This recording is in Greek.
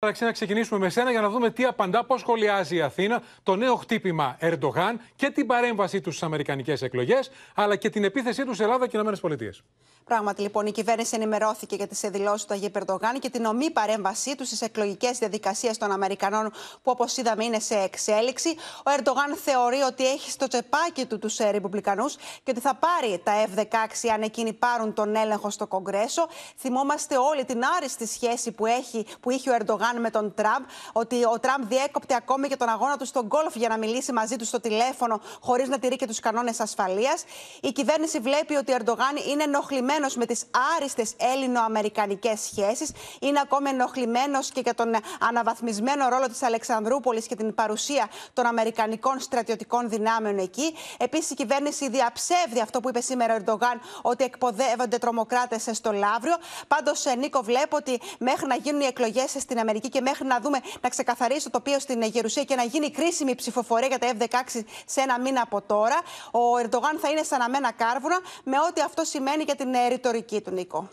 Αλεξή, να ξεκινήσουμε με σένα για να δούμε τι απαντά, πώς σχολιάζει η Αθήνα το νέο χτύπημα Ερντογάν και την παρέμβασή τους στις Αμερικανικές εκλογές, αλλά και την επίθεσή τους σε Ελλάδα και ΗΠΑ. Πράγματι, λοιπόν, η κυβέρνηση ενημερώθηκε για τις δηλώσεις του Αγίου Περντογάν και την ομή παρέμβασή του στις εκλογικές διαδικασίες των Αμερικανών, που όπως είδαμε είναι σε εξέλιξη. Ο Ερντογάν θεωρεί ότι έχει στο τσεπάκι του τους ε, Ρεπουμπλικανούς και ότι θα πάρει τα F-16 αν εκείνοι πάρουν τον έλεγχο στο Κογκρέσο. Θυμόμαστε όλοι την άριστη σχέση που, έχει, που είχε ο Ερντογάν με τον Τραμπ. Ότι ο Τραμπ διέκοπτε ακόμη και τον αγώνα του στον γκολφ για να μιλήσει μαζί του στο τηλέφωνο, χωρίς να τηρεί και τους κανόνες ασφαλείας. Η κυβέρνηση βλέπει ότι ο Ερντογάν είναι ενοχλημένος με τις αριστε Έλληνοαμερικανικέ σχέσεις. Είναι ακόμη ενοχλημένος και για τον αναβαθμισμένο ρόλο της Αλεξανδρούπολης και την παρουσία των Αμερικανικών στρατιωτικών δυνάμεων εκεί. Επίσης, η κυβέρνηση διαψεύδει αυτό που είπε σήμερα ο Ερντογάν, ότι εκποδεύονται τρομοκράτες στο Λαύριο. Πάντως, ε, Νίκο, βλέπω ότι μέχρι να γίνουν οι εκλογές στην Αμερική και μέχρι να δούμε να ξεκαθαρίσει το τοπίο στην Γερουσία και να γίνει κρίσιμη ψηφοφορία για τα F-16 σε ένα μήνα από τώρα, ο Ερντογάν θα είναι σαν αμένα κάρβουνα με ό,τι αυτό σημαίνει για την ε, ρητορική του Νίκο.